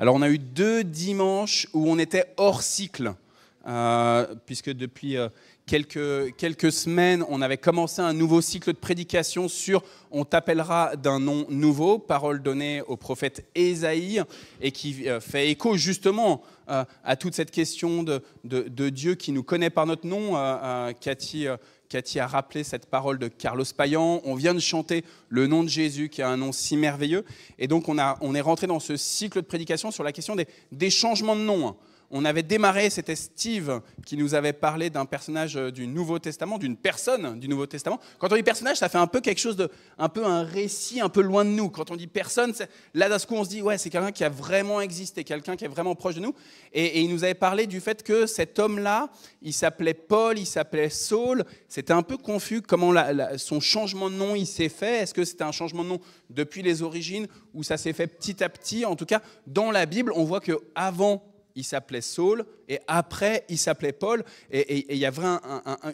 Alors on a eu deux dimanches où on était hors cycle, euh, puisque depuis euh, quelques, quelques semaines, on avait commencé un nouveau cycle de prédication sur On t'appellera d'un nom nouveau, parole donnée au prophète Ésaïe, et qui euh, fait écho justement à toute cette question de, de, de, Dieu qui nous connaît par notre nom. Cathy Cathy a rappelé cette parole de Carlos Payan. On vient de chanter le nom de Jésus, qui a un nom si merveilleux. Et donc, on, est rentré dans ce cycle de prédication sur la question des, des changements de nom. Hein on avait démarré, c'était Steve qui nous avait parlé d'un personnage euh, du Nouveau Testament, d'une personne du Nouveau Testament. Quand on dit personnage, ça fait un peu quelque chose de, un peu un récit un peu loin de nous. Quand on dit personne, là d'un coup on se dit, ouais, c'est quelqu'un qui a vraiment existé, quelqu'un qui est vraiment proche de nous. Et, il nous avait parlé du fait que cet homme-là, il s'appelait Paul, il s'appelait Saul. C'était un peu confus comment son changement de nom il s'est fait. Est-ce que c'était un changement de nom depuis les origines ou ça s'est fait petit à petit En tout cas, dans la Bible, on voit que avant il s'appelait Saul, et après, il s'appelait Paul, et, il y a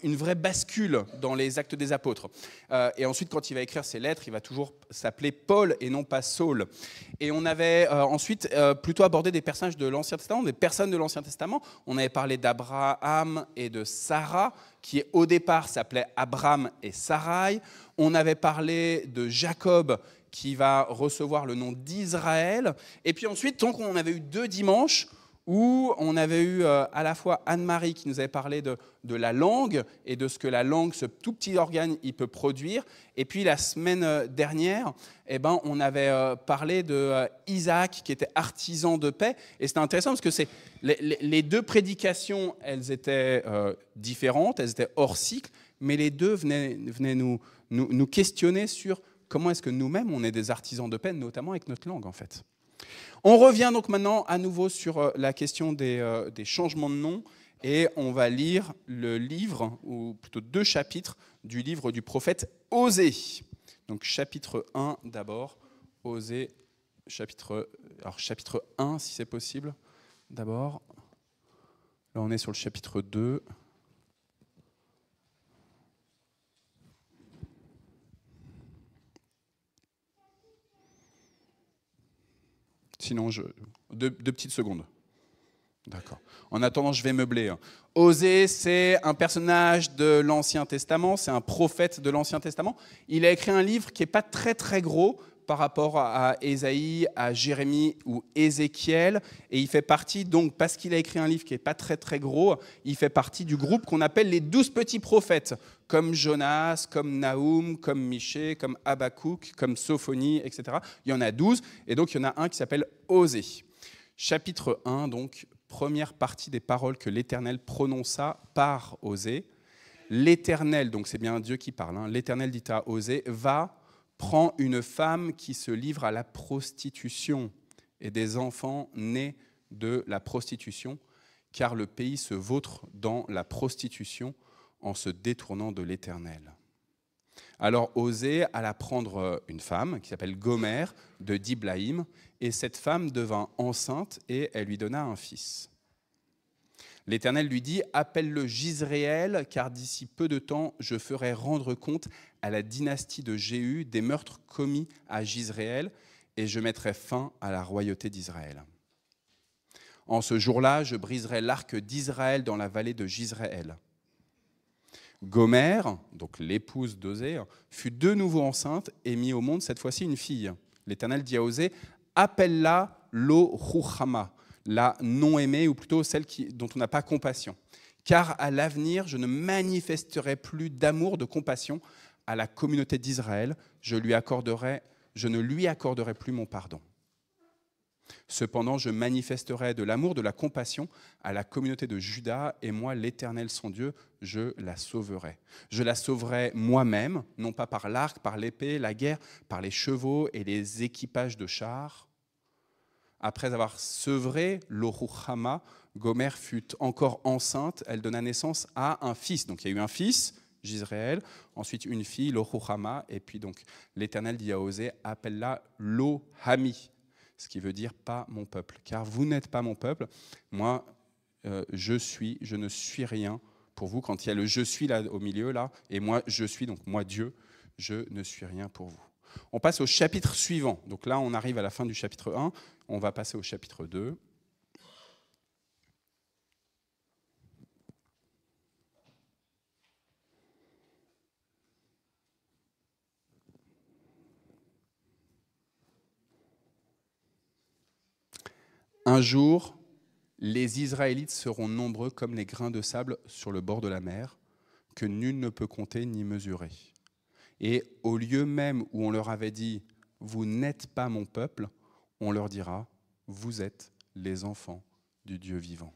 une vraie bascule dans les actes des apôtres. Euh, et ensuite, quand il va écrire ses lettres, il va toujours s'appeler Paul et non pas Saul. Et on avait euh, ensuite euh, plutôt abordé des personnages de l'Ancien Testament, des personnes de l'Ancien Testament. On avait parlé d'Abraham et de Sarah, qui au départ s'appelait Abraham et Sarai. On avait parlé de Jacob, qui va recevoir le nom d'Israël. Et puis ensuite, tant qu'on avait eu deux dimanches où on avait eu euh, à la fois Anne-Marie qui nous avait parlé de, la langue et de ce que la langue, ce tout petit organe, il peut produire. Et puis la semaine euh, dernière, eh ben, on avait euh, parlé de Isaac qui était artisan de paix. Et c'est intéressant parce que c'est, les, deux prédications, elles étaient différentes, elles étaient hors cycle, mais les deux venaient, nous questionner sur comment est-ce que nous-mêmes, on est des artisans de paix, notamment avec notre langue en fait. On revient donc maintenant à nouveau sur euh, la question euh, des, changements de nom et on va lire le livre, ou plutôt deux chapitres du livre du prophète Osée. Donc chapitre 1 d'abord, Osée, chapitre, alors chapitre 1 si c'est possible, d'abord. Là on est sur le chapitre 2. Sinon, je... deux, petites secondes. D'accord. En attendant, je vais meubler. Hein. Osée, c'est un personnage de l'Ancien Testament, c'est un prophète de l'Ancien Testament. Il a écrit un livre qui n'est pas très très gros, par rapport à Ésaïe, à Jérémie ou Ézéchiel. Et il fait partie, donc, parce qu'il a écrit un livre qui n'est pas très très gros, il fait partie du groupe qu'on appelle les douze petits prophètes, comme Jonas, comme Naoum, comme Miché, comme Habakkuk, comme Sophonie, etc. Il y en a douze. Et donc, il y en a un qui s'appelle Osée. Chapitre 1, donc, première partie des paroles que l'Éternel prononça par Osée. L'Éternel, donc c'est bien Dieu qui parle, hein. l'Éternel dit à Osée, va prend une femme qui se livre à la prostitution et des enfants nés de la prostitution, car le pays se vautre dans la prostitution en se détournant de l'Éternel. Alors Osée alla prendre une femme qui s'appelle Gomère de Diblaïm, et cette femme devint enceinte et elle lui donna un fils. L'Éternel lui dit, appelle-le Gisréel, car d'ici peu de temps, je ferai rendre compte à la dynastie de Jéhu des meurtres commis à Gisréel, et je mettrai fin à la royauté d'Israël. En ce jour-là, je briserai l'arc d'Israël dans la vallée de Gisréel. Gomère, donc l'épouse d'Osée, fut de nouveau enceinte et mit au monde cette fois-ci une fille. L'Éternel dit à Osée, appelle-la lo la non-aimée, ou plutôt celle dont on n'a pas compassion. Car à l'avenir, je ne manifesterai plus d'amour, de compassion à la communauté d'Israël, je, je ne lui accorderai plus mon pardon. Cependant, je manifesterai de l'amour, de la compassion à la communauté de Juda, et moi, l'Éternel son Dieu, je la sauverai. Je la sauverai moi-même, non pas par l'arc, par l'épée, la guerre, par les chevaux et les équipages de chars, après avoir sevré l'Oruchama, Gomer fut encore enceinte. Elle donna naissance à un fils. Donc il y a eu un fils, Jisraël, ensuite une fille, l'Oruchama, et puis donc l'Éternel dit à Osée, appelle-la Lohami, ce qui veut dire pas mon peuple, car vous n'êtes pas mon peuple. Moi, euh, je suis, je ne suis rien pour vous. Quand il y a le je suis là au milieu là, et moi je suis, donc moi Dieu, je ne suis rien pour vous. On passe au chapitre suivant. Donc là, on arrive à la fin du chapitre 1. On va passer au chapitre 2. Un jour, les Israélites seront nombreux comme les grains de sable sur le bord de la mer, que nul ne peut compter ni mesurer. Et au lieu même où on leur avait dit ⁇ Vous n'êtes pas mon peuple ⁇ on leur dira ⁇ Vous êtes les enfants du Dieu vivant.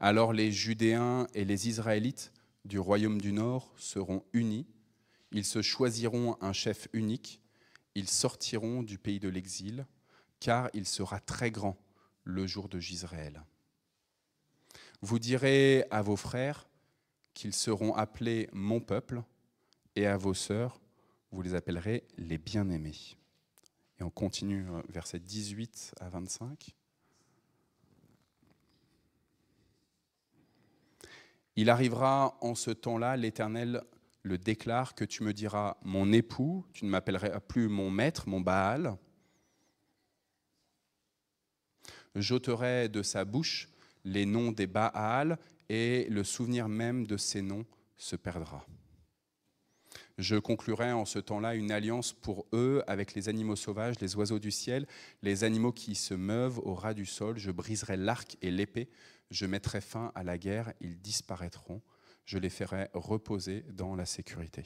Alors les Judéens et les Israélites du royaume du Nord seront unis, ils se choisiront un chef unique, ils sortiront du pays de l'exil, car il sera très grand le jour de Jisraël. Vous direz à vos frères qu'ils seront appelés mon peuple, et à vos sœurs, vous les appellerez les bien-aimés. Et on continue euh, verset 18 à 25. Il arrivera en ce temps-là, l'Éternel le déclare, que tu me diras mon époux, tu ne m'appelleras plus mon maître, mon Baal. J'ôterai de sa bouche les noms des Baals et le souvenir même de ces noms se perdra. Je conclurai en ce temps-là une alliance pour eux avec les animaux sauvages, les oiseaux du ciel, les animaux qui se meuvent au ras du sol. Je briserai l'arc et l'épée. Je mettrai fin à la guerre. Ils disparaîtront. Je les ferai reposer dans la sécurité.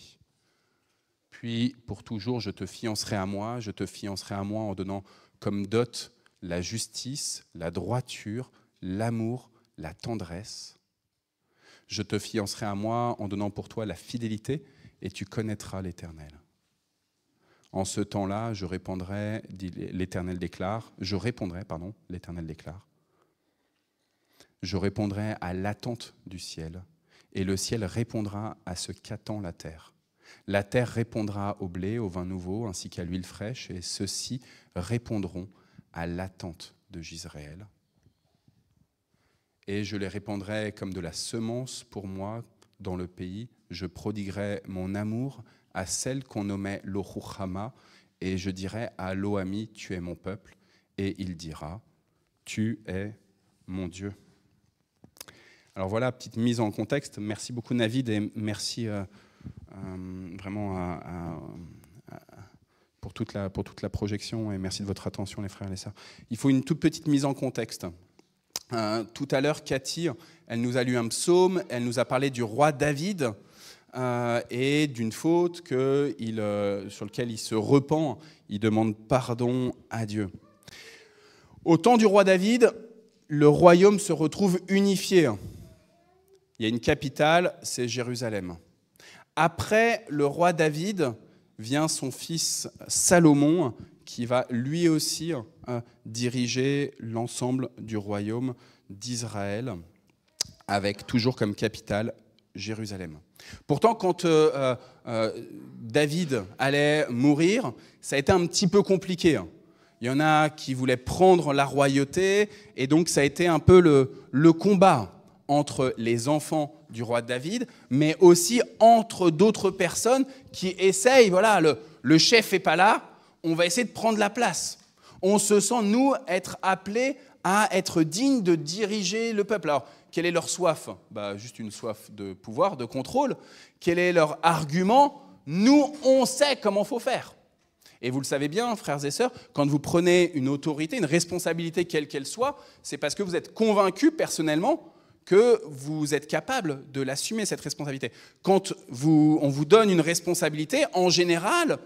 Puis pour toujours, je te fiancerai à moi. Je te fiancerai à moi en donnant comme dot la justice, la droiture, l'amour, la tendresse. Je te fiancerai à moi en donnant pour toi la fidélité et tu connaîtras l'Éternel. En ce temps-là, je répondrai, l'Éternel déclare, je répondrai, pardon, l'Éternel déclare, je répondrai à l'attente du ciel, et le ciel répondra à ce qu'attend la terre. La terre répondra au blé, au vin nouveau, ainsi qu'à l'huile fraîche, et ceux-ci répondront à l'attente de Gisraël. Et je les répondrai comme de la semence pour moi, dans le pays, je prodiguerai mon amour à celle qu'on nommait l'Ohuchama, et je dirai à l'Oami, tu es mon peuple, et il dira, tu es mon Dieu. Alors voilà, petite mise en contexte. Merci beaucoup Navid et merci euh, euh, vraiment pour, toute la, pour toute la projection et merci de votre attention les frères et les sœurs. Il faut une toute petite mise en contexte. Hein, tout à l'heure, Cathy, elle nous a lu un psaume, elle nous a parlé du roi David euh, et d'une faute que euh, sur laquelle il se repent, il demande pardon à Dieu. Au temps du roi David, le royaume se retrouve unifié. Il y a une capitale, c'est Jérusalem. Après le roi David, vient son fils Salomon, qui va lui aussi diriger l'ensemble du royaume d'Israël, avec toujours comme capitale Jérusalem. Pourtant, quand euh, euh, euh, David allait mourir, ça a été un petit peu compliqué. Hein. Il y en a qui voulaient prendre la royauté, et donc ça a été un peu le, combat entre les enfants du roi David, mais aussi entre d'autres personnes qui essayent, voilà, le, le chef n'est pas là, on va essayer de prendre la place on se sent, nous, être appelés à être dignes de diriger le peuple. Alors, quelle est leur soif bah, Juste une soif de pouvoir, de contrôle. Quel est leur argument Nous, on sait comment faut faire. Et vous le savez bien, frères et sœurs, quand vous prenez une autorité, une responsabilité quelle qu'elle soit, c'est parce que vous êtes convaincu personnellement que vous êtes capable de l'assumer, cette responsabilité. Quand vous, on vous donne une responsabilité, en général,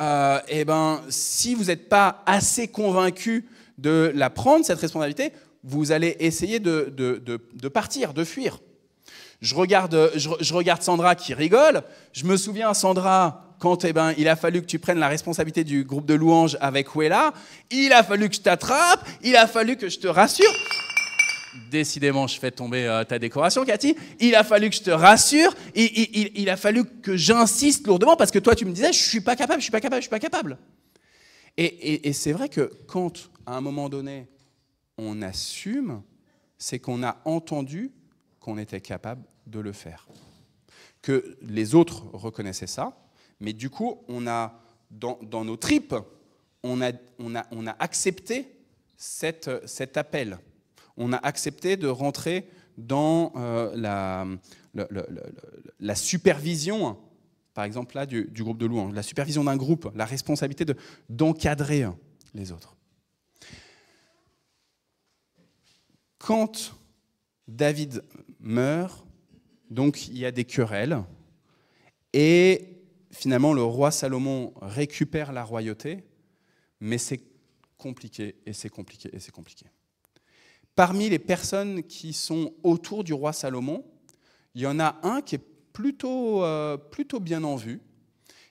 euh, eh ben, si vous n'êtes pas assez convaincu de la prendre, cette responsabilité, vous allez essayer de, partir, de fuir. Je regarde, Sandra qui rigole. Je me souviens, Sandra, quand eh ben, il a fallu que tu prennes la responsabilité du groupe de louanges avec Wella, il a fallu que je t'attrape, il a fallu que je te rassure décidément, je fais tomber euh, ta décoration, Cathy. Il a fallu que je te rassure. Il, il, a fallu que j'insiste lourdement parce que toi, tu me disais, je suis pas capable, je suis pas capable, je suis pas capable. Et, c'est vrai que quand, à un moment donné, on assume, c'est qu'on a entendu qu'on était capable de le faire. Que les autres reconnaissaient ça, mais du coup, on a, dans, nos tripes, on a, accepté cet appel on a accepté de rentrer dans euh, la, supervision, par exemple là, du, groupe de louange, la supervision d'un groupe, la responsabilité d'encadrer les autres. Quand David meurt, donc il y a des querelles, et finalement le roi Salomon récupère la royauté, mais c'est compliqué, et c'est compliqué, et c'est compliqué. Parmi les personnes qui sont autour du roi Salomon, il y en a un qui est plutôt, euh, plutôt bien en vue.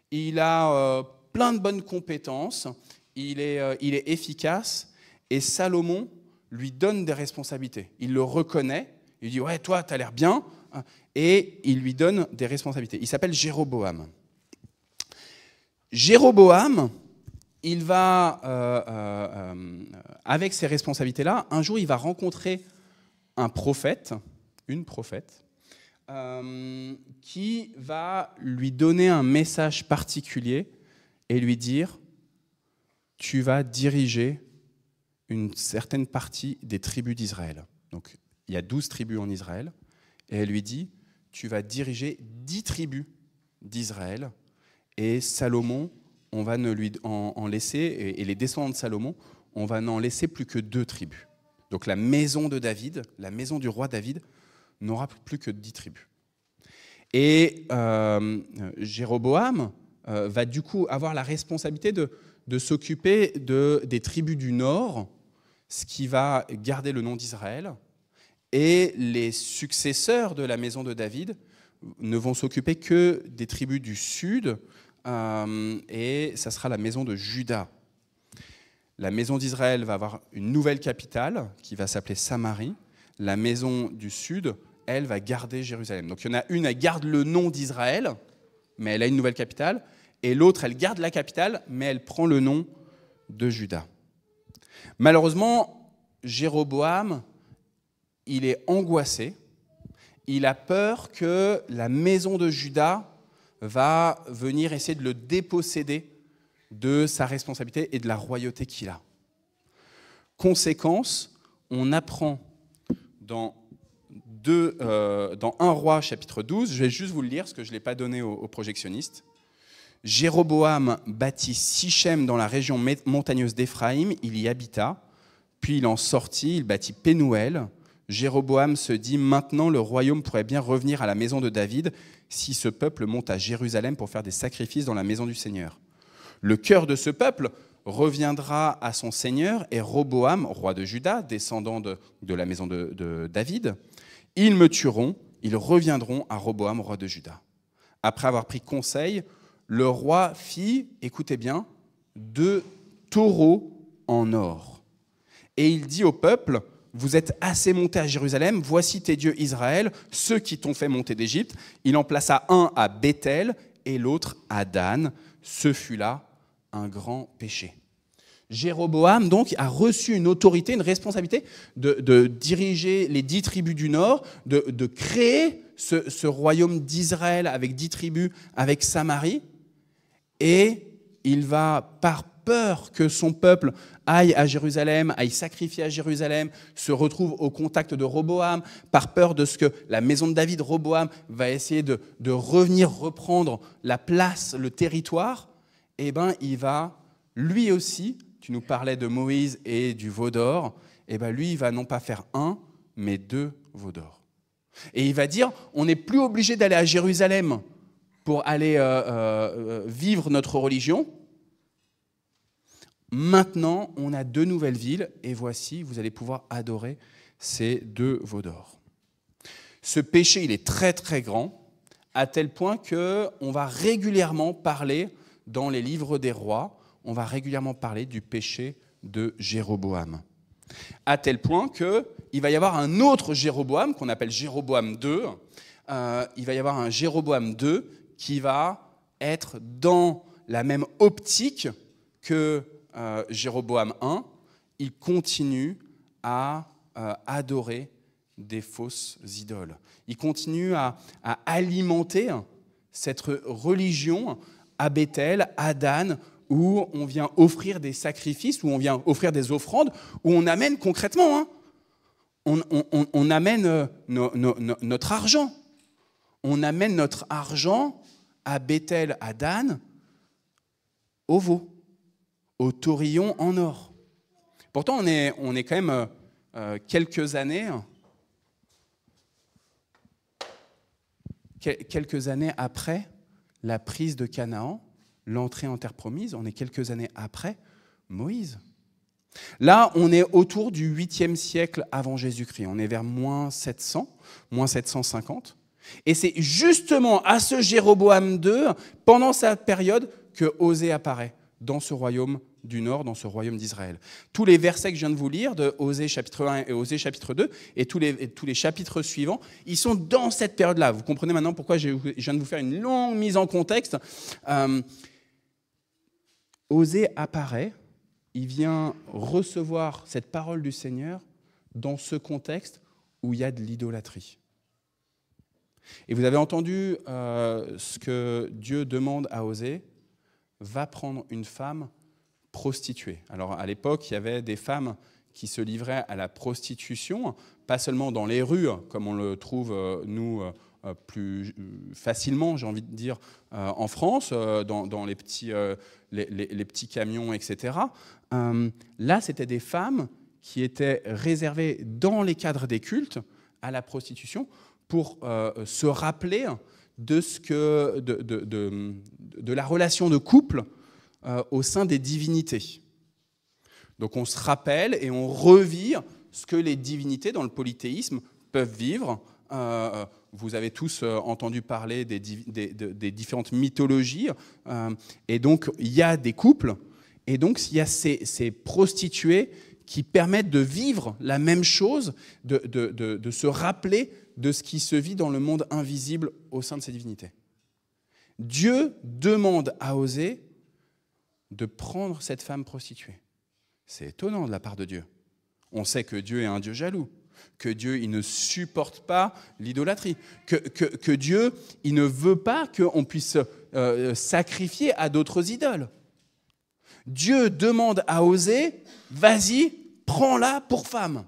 Il a euh, plein de bonnes compétences, il est, euh, il est efficace, et Salomon lui donne des responsabilités. Il le reconnaît, il dit, ouais, toi, tu as l'air bien, hein, et il lui donne des responsabilités. Il s'appelle Jéroboam. Jéroboam, il va, euh, euh, euh, avec ces responsabilités-là, un jour, il va rencontrer un prophète, une prophète, qui va lui donner un message particulier et lui dire, tu vas diriger une certaine partie des tribus d'Israël. Donc, il y a douze tribus en Israël, et elle lui dit, tu vas diriger dix tribus d'Israël, et Salomon on va ne lui en, laisser, et, les descendants de Salomon, on va n'en laisser plus que deux tribus. Donc la maison de David, la maison du roi David, n'aura plus que dix tribus. Et euh, Jéroboam euh, va du coup avoir la responsabilité de, s'occuper des tribus du nord, ce qui va garder le nom d'Israël, et les successeurs de la maison de David ne vont s'occuper que des tribus du sud, euh, et ça sera la maison de Juda. La maison d'Israël va avoir une nouvelle capitale qui va s'appeler Samarie. La maison du sud, elle, va garder Jérusalem. Donc il y en a une, elle garde le nom d'Israël, mais elle a une nouvelle capitale. Et l'autre, elle garde la capitale, mais elle prend le nom de Juda. Malheureusement, Jéroboam, il est angoissé. Il a peur que la maison de Judas va venir essayer de le déposséder de sa responsabilité et de la royauté qu'il a. Conséquence, on apprend dans, euh, un 1 roi chapitre 12, je vais juste vous le lire parce que je ne l'ai pas donné aux, projectionnistes. Jéroboam bâtit Sichem dans la région montagneuse d'Éphraïm, il y habita, puis il en sortit, il bâtit Pénuel. Jéroboam se dit maintenant le royaume pourrait bien revenir à la maison de David, si ce peuple monte à Jérusalem pour faire des sacrifices dans la maison du Seigneur. Le cœur de ce peuple reviendra à son Seigneur et Roboam, roi de Juda, descendant de, la maison de, de David, ils me tueront, ils reviendront à Roboam, roi de Juda. Après avoir pris conseil, le roi fit, écoutez bien, deux taureaux en or. Et il dit au peuple, vous êtes assez monté à Jérusalem, voici tes dieux Israël, ceux qui t'ont fait monter d'Égypte. Il en plaça un à Bethel et l'autre à Dan. Ce fut là un grand péché. Jéroboam, donc, a reçu une autorité, une responsabilité de, diriger les dix tribus du Nord, de, créer ce, ce royaume d'Israël avec dix tribus, avec Samarie. Et il va, par peur que son peuple aille à Jérusalem, aille sacrifier à Jérusalem, se retrouve au contact de Roboam, par peur de ce que la maison de David, Roboam, va essayer de, revenir reprendre la place, le territoire, eh bien, il va, lui aussi, tu nous parlais de Moïse et du veau d'or, eh bien, lui, il va non pas faire un, mais deux veaux d'or. Et il va dire, on n'est plus obligé d'aller à Jérusalem pour aller euh, euh, euh, vivre notre religion, Maintenant, on a deux nouvelles villes, et voici, vous allez pouvoir adorer ces deux Vaudors. Ce péché, il est très très grand, à tel point que on va régulièrement parler dans les livres des rois, on va régulièrement parler du péché de Jéroboam. À tel point qu'il va y avoir un autre Jéroboam qu'on appelle Jéroboam II. Euh, il va y avoir un Jéroboam II qui va être dans la même optique que euh, Jéroboam 1, il continue à euh, adorer des fausses idoles. Il continue à, à, alimenter cette religion à Bethel, à Dan, où on vient offrir des sacrifices, où on vient offrir des offrandes, où on amène concrètement, hein. on, amène euh, notre argent. On amène notre argent à Bethel, à Dan, au veau au Torillon en or. Pourtant, on est, on est quand même euh, euh, quelques années, quelques années après la prise de Canaan, l'entrée en terre promise, on est quelques années après Moïse. Là, on est autour du 8e siècle avant Jésus-Christ, on est vers moins 700, moins 750. Et c'est justement à ce Jéroboam II, pendant cette période, que Osée apparaît dans ce royaume du Nord, dans ce royaume d'Israël. Tous les versets que je viens de vous lire, de Osée chapitre 1 et Osée chapitre 2, et tous les, tous les chapitres suivants, ils sont dans cette période-là. Vous comprenez maintenant pourquoi je, viens de vous faire une longue mise en contexte. Euh, Osée apparaît, il vient recevoir cette parole du Seigneur dans ce contexte où il y a de l'idolâtrie. Et vous avez entendu euh, ce que Dieu demande à Osée, va prendre une femme prostituée. Alors à l'époque, il y avait des femmes qui se livraient à la prostitution, pas seulement dans les rues, comme on le trouve, euh, nous, euh, euh, plus facilement, j'ai envie de dire, en France, dans, les, petits, les, petits camions, etc. là, c'était des femmes qui étaient réservées dans les cadres des cultes à la prostitution pour se rappeler de, ce que, de, la relation de couple euh, au sein des divinités. Donc on se rappelle et on revit ce que les divinités dans le polythéisme peuvent vivre. Euh, euh, vous avez tous entendu parler des, différentes mythologies. et donc il y a des couples. Et donc il y a ces, prostituées qui permettent de vivre la même chose, de se rappeler de ce qui se vit dans le monde invisible au sein de ces divinités. Dieu demande à Osée de prendre cette femme prostituée. C'est étonnant de la part de Dieu. On sait que Dieu est un Dieu jaloux, que Dieu il ne supporte pas l'idolâtrie, que, Dieu il ne veut pas qu'on puisse euh, sacrifier à d'autres idoles. Dieu demande à Osée, vas-y, prends-la pour femme.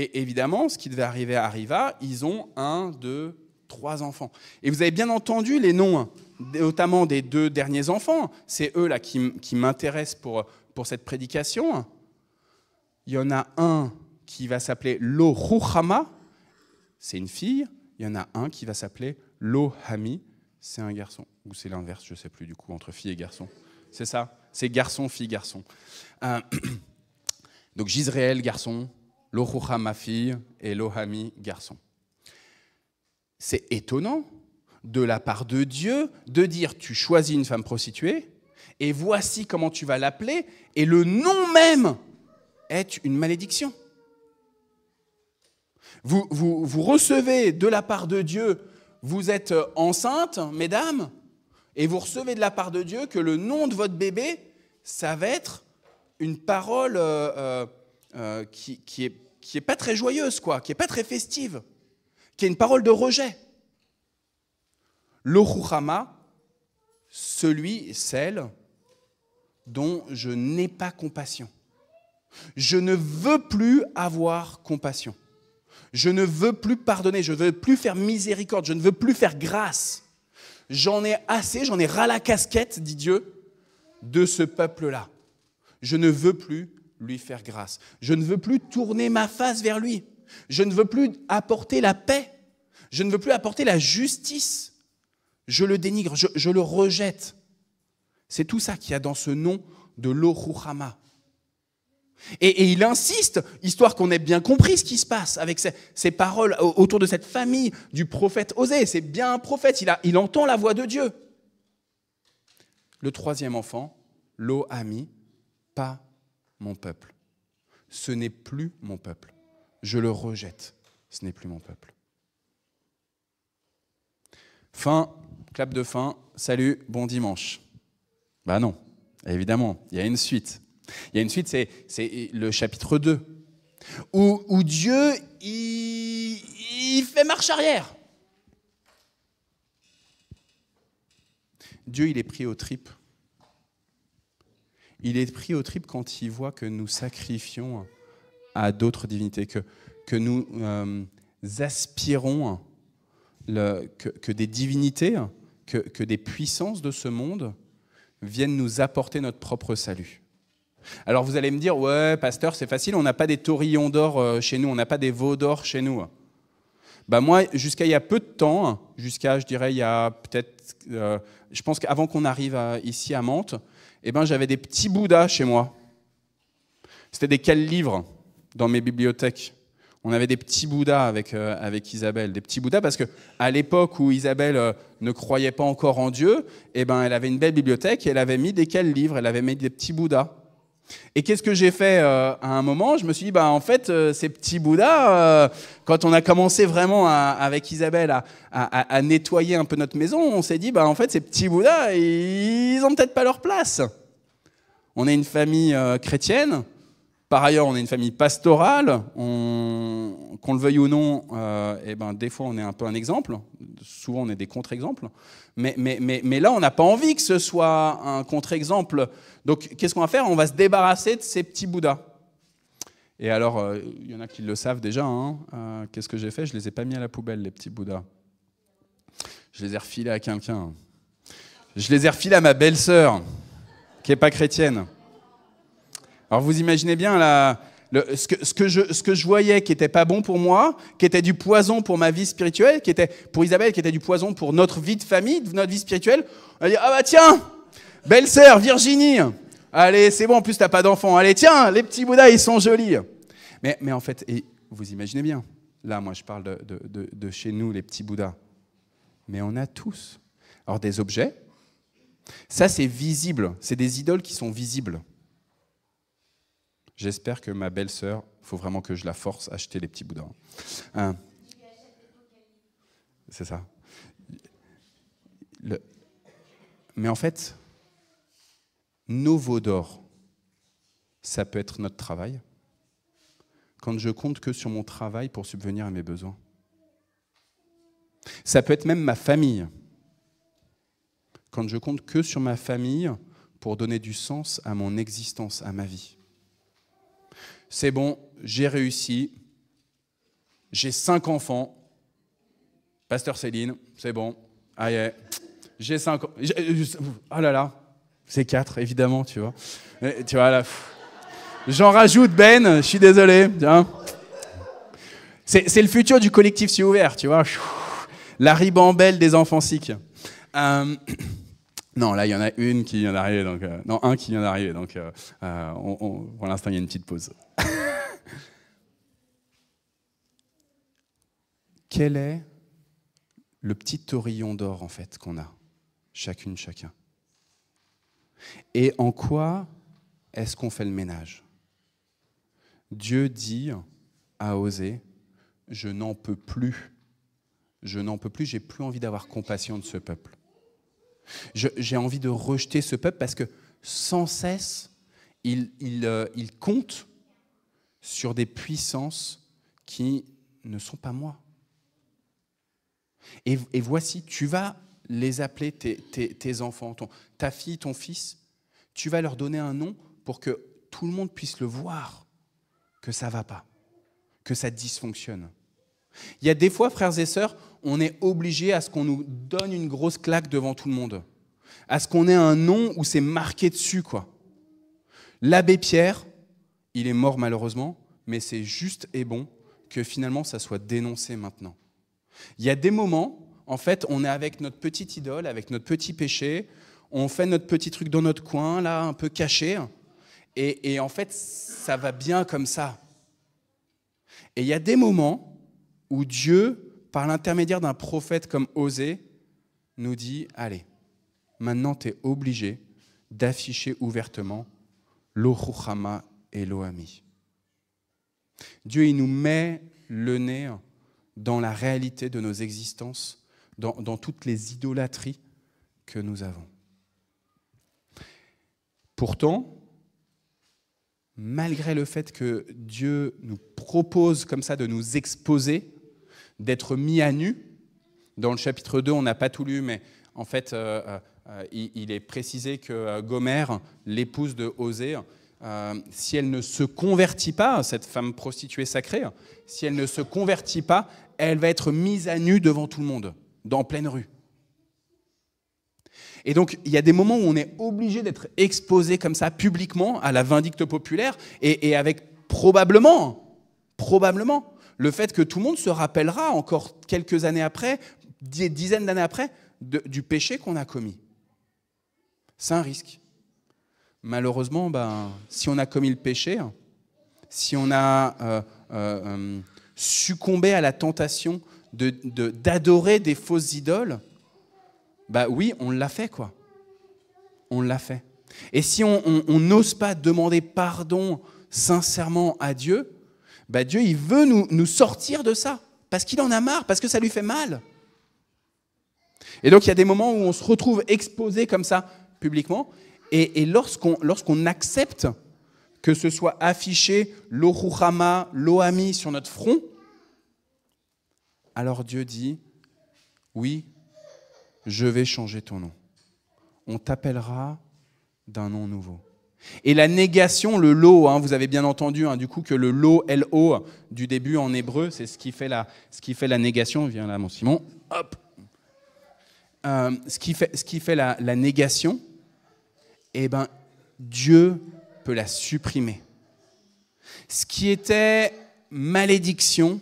Et évidemment, ce qui devait arriver arriva. Ils ont un, deux, trois enfants. Et vous avez bien entendu les noms, hein, notamment des deux derniers enfants. C'est eux là qui, m'intéressent pour, pour cette prédication. Il y en a un qui va s'appeler Lo c'est une fille. Il y en a un qui va s'appeler Lohami, c'est un garçon. Ou c'est l'inverse, je ne sais plus du coup, entre fille et garçon. C'est ça C'est garçon, fille, garçon. Euh, donc Gisraël, garçon. Lorucha ma fille et Lohami garçon. C'est étonnant de la part de Dieu de dire tu choisis une femme prostituée et voici comment tu vas l'appeler et le nom même est une malédiction. Vous, vous, recevez de la part de Dieu, vous êtes enceinte, mesdames, et vous recevez de la part de Dieu que le nom de votre bébé, ça va être une parole euh, euh, euh, qui, qui, est, qui est pas très joyeuse, quoi, qui est pas très festive, qui est une parole de rejet. L'ohurama, celui celle dont je n'ai pas compassion. Je ne veux plus avoir compassion. Je ne veux plus pardonner, je ne veux plus faire miséricorde, je ne veux plus faire grâce. J'en ai assez, j'en ai ras la casquette, dit Dieu, de ce peuple-là. Je ne veux plus lui faire grâce. Je ne veux plus tourner ma face vers lui. Je ne veux plus apporter la paix. Je ne veux plus apporter la justice. Je le dénigre, je, le rejette. C'est tout ça qu'il y a dans ce nom de l'Oruchama. Et, il insiste, histoire qu'on ait bien compris ce qui se passe avec ces, paroles autour de cette famille du prophète Osée. C'est bien un prophète, il, il entend la voix de Dieu. Le troisième enfant, Lohami, pas mon peuple. Ce n'est plus mon peuple. Je le rejette. Ce n'est plus mon peuple. Fin, clap de fin, salut, bon dimanche. Bah non, évidemment, il y a une suite. Il y a une suite, c'est, c'est le chapitre 2, où, Dieu, il fait marche arrière. Dieu, il est pris aux tripes il est pris au trip quand il voit que nous sacrifions à d'autres divinités, que, que nous euh, aspirons que, des divinités, que, des puissances de ce monde viennent nous apporter notre propre salut. Alors vous allez me dire, ouais, pasteur, c'est facile, on n'a pas des taurillons d'or euh, chez nous, on n'a pas des veaux d'or chez nous. Bah moi, jusqu'à il y a peu de temps, jusqu'à, je dirais, il y a peut-être, euh, je pense qu'avant qu'on arrive ici à Mantes, eh ben, j'avais des petits Bouddhas chez moi. C'était des quels livres dans mes bibliothèques on avait des petits Bouddhas euh, avec, Isabelle, des petits Bouddhas parce que à l'époque où Isabelle euh, ne croyait pas encore en Dieu, eh ben, elle avait une belle bibliothèque et elle avait mis des quels livres, elle avait mis des petits Bouddhas. Et qu'est-ce que j'ai fait euh, à un moment Je me suis dit, bah, en fait, euh, ces petits Bouddhas, euh, quand on a commencé vraiment avec Isabelle à, nettoyer un peu notre maison, on s'est dit, bah, en fait, ces petits Bouddhas, ils n'ont peut-être pas leur place. On est une famille chrétienne, par ailleurs, on est une famille pastorale. Qu'on le veuille ou non, euh, eh ben, des fois, on est un peu un exemple. Souvent, on est des contre-exemples. Mais, là, on n'a pas envie que ce soit un contre-exemple. Donc, qu'est-ce qu'on va faire On va se débarrasser de ces petits Bouddhas. Et alors, euh, il y en a qui le savent déjà. Hein. Euh, qu'est-ce que j'ai fait Je ne les ai pas mis à la poubelle, les petits Bouddhas. Je les ai refilés à quelqu'un. Je les ai refilés à ma belle-sœur, qui n'est pas chrétienne. Alors vous imaginez bien la, ce, que, je, ce, que, je, voyais qui n'était pas bon pour moi, qui était du poison pour ma vie spirituelle, qui était pour Isabelle, qui était du poison pour notre vie de famille, notre vie spirituelle. On va dire, ah bah tiens, belle sœur Virginie, allez c'est bon, en plus t'as pas d'enfant, allez tiens les petits Bouddhas ils sont jolis. Mais, mais en fait, et vous imaginez bien, là moi je parle de, de, de, de chez nous les petits Bouddhas, mais on a tous. Alors des objets, ça c'est visible, c'est des idoles qui sont visibles. J'espère que ma belle-sœur, faut vraiment que je la force à acheter les petits bouts d'or. Hein. C'est ça. Mais en fait, nos veaux d'or, ça peut être notre travail. Quand je compte que sur mon travail pour subvenir à mes besoins. Ça peut être même ma famille. Quand je compte que sur ma famille pour donner du sens à mon existence, à ma vie c'est bon, j'ai réussi, j'ai cinq enfants, pasteur Céline, c'est bon, ah j'ai cinq, euh, oh là là, c'est quatre évidemment, tu vois, tu vois là, j'en rajoute Ben, je suis désolé, c'est le futur du collectif si ouvert, tu vois, la ribambelle des enfants sick. Euh, Non, là, il y en a une qui vient d'arriver, donc euh, un qui vient d'arriver, donc euh, euh, pour l'instant, il y a une petite pause. Quel est le petit torillon d'or en fait qu'on a, chacune, chacun Et en quoi est-ce qu'on fait le ménage Dieu dit à Osée, je n'en peux plus, je n'en peux plus, j'ai plus envie d'avoir compassion de ce peuple. J'ai envie de rejeter ce peuple parce que sans cesse, il, euh, compte sur des puissances qui ne sont pas moi. Et, voici, tu vas les appeler tes, enfants, ta fille, ton fils, tu vas leur donner un nom pour que tout le monde puisse le voir que ça va pas, que ça dysfonctionne. Il y a des fois, frères et sœurs, on est obligé à ce qu'on nous donne une grosse claque devant tout le monde, à ce qu'on ait un nom où c'est marqué dessus, quoi. L'abbé Pierre, il est mort malheureusement, mais c'est juste et bon que finalement ça soit dénoncé maintenant. Il y a des moments, en fait, on est avec notre petite idole, avec notre petit péché, on fait notre petit truc dans notre coin, là, un peu caché, et, et en fait, ça va bien comme ça. Et il y a des moments où Dieu, par l'intermédiaire d'un prophète comme Osée, nous dit, allez, maintenant tu es obligé d'afficher ouvertement l'Ohuchama et l'ohami. » Dieu, il nous met le nez dans la réalité de nos existences, dans, dans toutes les idolâtries que nous avons. Pourtant, malgré le fait que Dieu nous propose comme ça de nous exposer, d'être mis à nu. Dans le chapitre 2, on n'a pas tout lu, mais en fait, euh, euh, il, est précisé que euh, Gomère, l'épouse de Osée, si elle ne se convertit pas, cette femme prostituée sacrée, si elle ne se convertit pas, elle va être mise à nu devant tout le monde, dans pleine rue. Et donc, il y a des moments où on est obligé d'être exposé comme ça publiquement à la vindicte populaire et avec probablement, probablement, le fait que tout le monde se rappellera encore quelques années après, des dizaines d'années après, du péché qu'on a commis. C'est un risque. Malheureusement, ben, si on a commis le péché, si on a euh, euh, euh, succombé à la tentation d'adorer de, des fausses idoles, ben oui, on l'a fait, quoi. On l'a fait. Et si on n'ose pas demander pardon sincèrement à Dieu, bah, Dieu, il veut nous, sortir de ça, parce qu'il en a marre, parce que ça lui fait mal. Et donc il y a des moments où on se retrouve exposé comme ça publiquement, et, lorsqu'on accepte que ce soit affiché l'ohurama, l'oami sur notre front, alors Dieu dit, oui, je vais changer ton nom. On t'appellera d'un nom nouveau. Et la négation, le lot, hein, vous avez bien entendu hein, du coup que le lot, l du début en hébreu, c'est ce, qui fait la, ce qui fait la négation. Viens là, mon Simon. Hop. Euh, ce qui fait, ce qui fait la, la négation, eh ben, Dieu peut la supprimer. Ce qui était malédiction,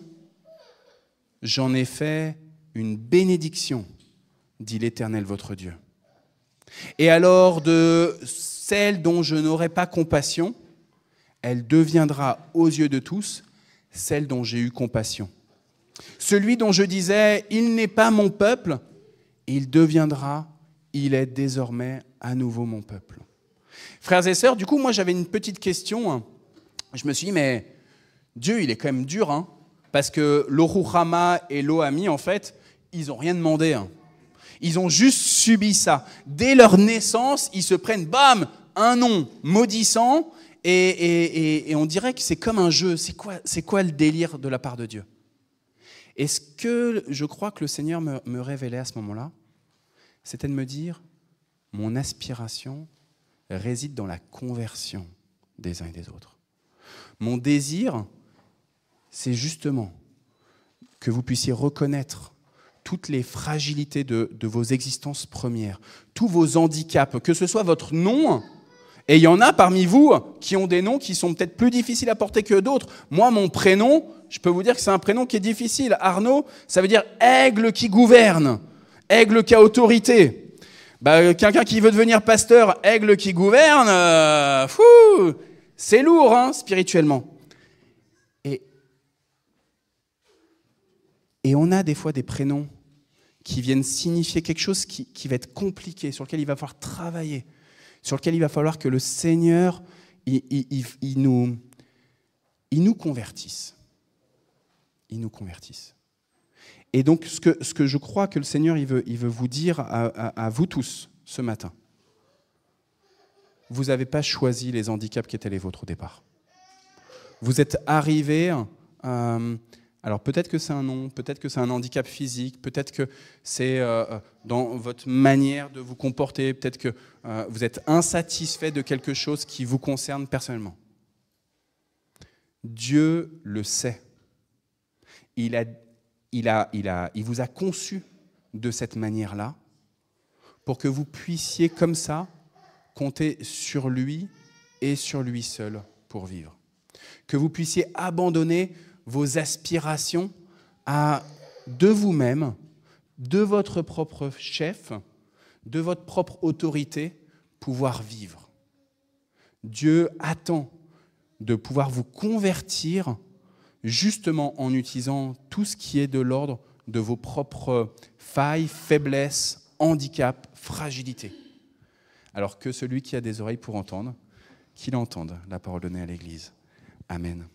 j'en ai fait une bénédiction, dit l'Éternel votre Dieu. Et alors de celle dont je n'aurai pas compassion, elle deviendra aux yeux de tous celle dont j'ai eu compassion. Celui dont je disais, il n'est pas mon peuple, il deviendra, il est désormais à nouveau mon peuple. Frères et sœurs, du coup, moi j'avais une petite question. Je me suis dit, mais Dieu, il est quand même dur, hein, parce que l'Oruhama et l'Oami, en fait, ils n'ont rien demandé. Hein. Ils ont juste subit ça. Dès leur naissance, ils se prennent, bam, un nom maudissant, et, on dirait que c'est comme un jeu. C'est quoi, quoi le délire de la part de Dieu est ce que je crois que le Seigneur me révélait à ce moment-là, c'était de me dire, mon aspiration réside dans la conversion des uns et des autres. Mon désir, c'est justement que vous puissiez reconnaître toutes les fragilités de, vos existences premières, tous vos handicaps, que ce soit votre nom, et il y en a parmi vous qui ont des noms qui sont peut-être plus difficiles à porter que d'autres. Moi, mon prénom, je peux vous dire que c'est un prénom qui est difficile. Arnaud, ça veut dire aigle qui gouverne, aigle qui a autorité. Bah, quelqu'un qui veut devenir pasteur, aigle qui gouverne, euh, c'est lourd hein, spirituellement. et on a des fois des prénoms qui viennent signifier quelque chose qui, qui, va être compliqué, sur lequel il va falloir travailler, sur lequel il va falloir que le Seigneur il, il, il, nous, il nous convertisse. Il nous convertisse. Et donc, ce que, ce que je crois que le Seigneur il veut, il veut vous dire à, à, vous tous ce matin, vous n'avez pas choisi les handicaps qui étaient les vôtres au départ. Vous êtes arrivés euh, alors peut-être que c'est un nom, peut-être que c'est un handicap physique, peut-être que c'est euh, euh, dans votre manière de vous comporter, peut-être que euh, vous êtes insatisfait de quelque chose qui vous concerne personnellement. Dieu le sait. Il, a, il, a, il, a, il vous a conçu de cette manière-là pour que vous puissiez comme ça compter sur lui et sur lui seul pour vivre. Que vous puissiez abandonner vos aspirations à de vous-même, de votre propre chef, de votre propre autorité, pouvoir vivre. Dieu attend de pouvoir vous convertir justement en utilisant tout ce qui est de l'ordre de vos propres failles, faiblesses, handicaps, fragilités. Alors que celui qui a des oreilles pour entendre, qu'il entende la parole donnée à l'Église. Amen.